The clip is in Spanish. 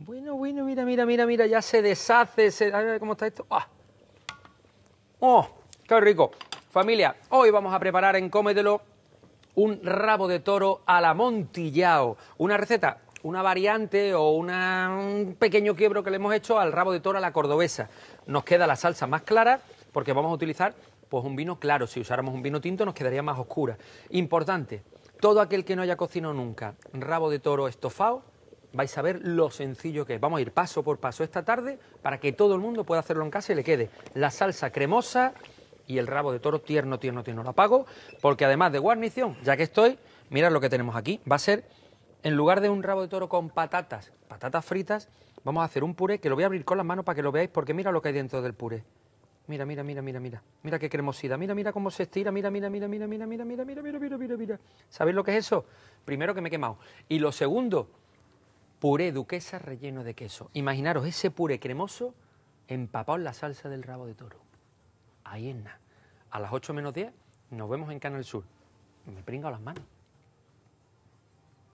Bueno, bueno, mira, mira, mira, mira, ya se deshace. A ver cómo está esto. ¡Ah! ¡Oh! ¡Qué rico! Familia, hoy vamos a preparar en Cómetelo un rabo de toro a la Montillao. Una receta, una variante o un pequeño quiebro que le hemos hecho al rabo de toro a la cordobesa. Nos queda la salsa más clara porque vamos a utilizar pues un vino claro. Si usáramos un vino tinto nos quedaría más oscura. Importante, todo aquel que no haya cocinado nunca rabo de toro estofado vais a ver lo sencillo que es. Vamos a ir paso por paso esta tarde para que todo el mundo pueda hacerlo en casa y le quede la salsa cremosa y el rabo de toro tierno, tierno, tierno. Lo apago porque además de guarnición, ya que estoy, mirad lo que tenemos aquí. Va a ser, en lugar de un rabo de toro con patatas, patatas fritas, vamos a hacer un puré que lo voy a abrir con las manos para que lo veáis porque mira lo que hay dentro del puré. Mira, mira, mira, mira, mira. Mira qué cremosidad. Mira, mira cómo se estira. Mira, mira, mira, mira, mira, mira, mira, mira, mira, mira, mira, mira. ¿Sabéis lo que es eso? Primero que me he quemado. Y lo segundo, puré duquesa relleno de queso. Imaginaros ese puré cremoso empapado en la salsa del rabo de toro. Ahí es nada. A las 8 menos 10 nos vemos en Canal Sur. Me pringo las manos.